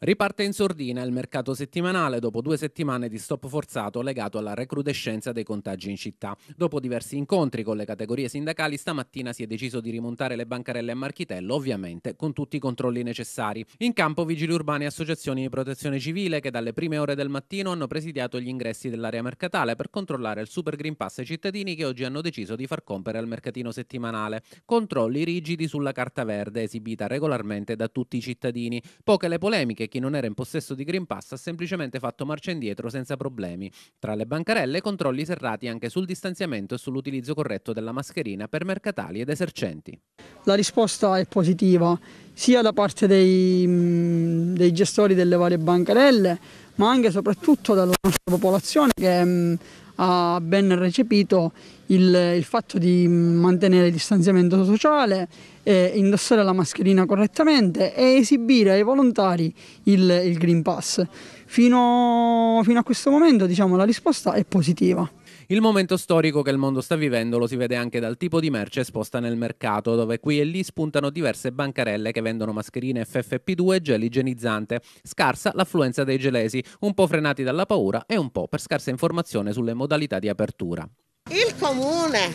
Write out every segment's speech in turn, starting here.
Riparte in sordina il mercato settimanale dopo due settimane di stop forzato legato alla recrudescenza dei contagi in città. Dopo diversi incontri con le categorie sindacali, stamattina si è deciso di rimontare le bancarelle a Marchitello, ovviamente con tutti i controlli necessari. In campo vigili urbani e associazioni di protezione civile che dalle prime ore del mattino hanno presidiato gli ingressi dell'area mercatale per controllare il Super Green Pass ai cittadini che oggi hanno deciso di far compere al mercatino settimanale. Controlli rigidi sulla carta verde esibita regolarmente da tutti i cittadini. Poche le polemiche chi non era in possesso di Green Pass ha semplicemente fatto marcia indietro senza problemi. Tra le bancarelle controlli serrati anche sul distanziamento e sull'utilizzo corretto della mascherina per mercatali ed esercenti. La risposta è positiva sia da parte dei, mm, dei gestori delle varie bancarelle ma anche e soprattutto dalla nostra popolazione che mm, ha ben recepito il, il fatto di mantenere il distanziamento sociale, eh, indossare la mascherina correttamente e esibire ai volontari il, il Green Pass. Fino, fino, a questo momento diciamo, la risposta è positiva. Il momento storico che il mondo sta vivendo lo si vede anche dal tipo di merce esposta nel mercato, dove qui e lì spuntano diverse bancarelle che vendono mascherine FFP2 e gel igienizzante. Scarsa l'affluenza dei gelesi, un po' frenati dalla paura e un po' per scarsa informazione sulle modalità di apertura. Il comune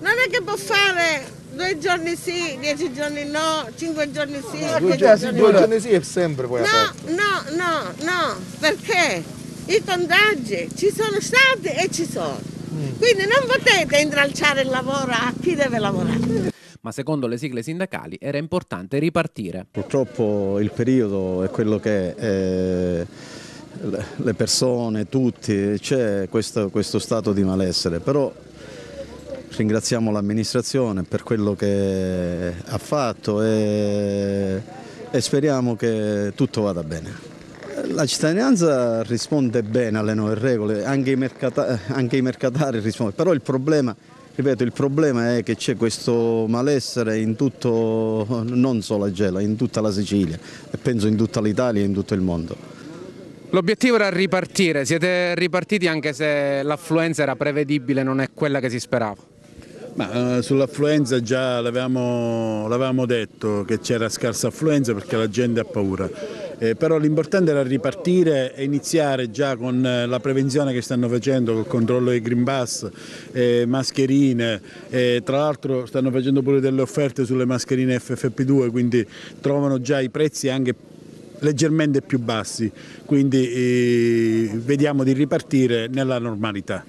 non è che può fare due giorni sì, dieci giorni no, cinque giorni sì, no, due, giorni, due giorni sì è sempre poi no, aperto. No, no, no, perché? i sondaggi ci sono stati e ci sono. Mm. Quindi non potete intralciare il lavoro a chi deve lavorare ma secondo le sigle sindacali era importante ripartire. Purtroppo il periodo è quello che è, eh, le persone, tutti, c'è questo, questo, stato di malessere, però ringraziamo l'amministrazione per quello che ha fatto e, e speriamo che tutto vada bene. La cittadinanza risponde bene alle nuove regole, anche i, eh, anche i mercatari rispondono, però il problema Ripeto, il problema è che c'è questo malessere in tutto, non solo a Gela, in tutta la Sicilia e penso in tutta l'Italia e in tutto il mondo. L'obiettivo era ripartire, siete ripartiti anche se l'affluenza era prevedibile, non è quella che si sperava. Ma, eh, sull'affluenza già l'avevamo detto che c'era scarsa affluenza perché la gente ha paura eh, però l'importante era ripartire e iniziare già con eh, la prevenzione che stanno facendo, col controllo dei green bus, eh, mascherine, eh, tra l'altro stanno facendo pure delle offerte sulle mascherine FFP2, quindi trovano già i prezzi anche leggermente più bassi, quindi eh, vediamo di ripartire nella normalità.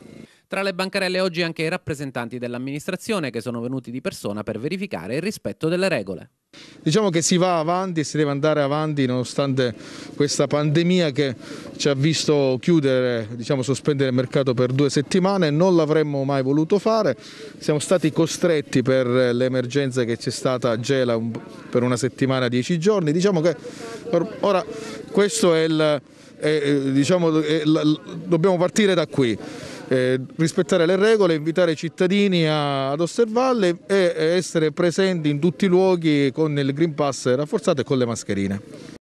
Tra le bancarelle oggi anche i rappresentanti dell'amministrazione che sono venuti di persona per verificare il rispetto delle regole. Diciamo che si va avanti e si deve andare avanti nonostante questa pandemia che ci ha visto chiudere, diciamo sospendere il mercato per due settimane, non l'avremmo mai voluto fare, siamo stati costretti per l'emergenza che c'è stata a Gela per una settimana, dieci giorni, diciamo che ora questo è il, è, eh, diciamo, è, dobbiamo partire da qui eh, rispettare le regole, invitare i cittadini a, ad osservarle e essere presenti in tutti i luoghi con il Green Pass rafforzato e con le mascherine.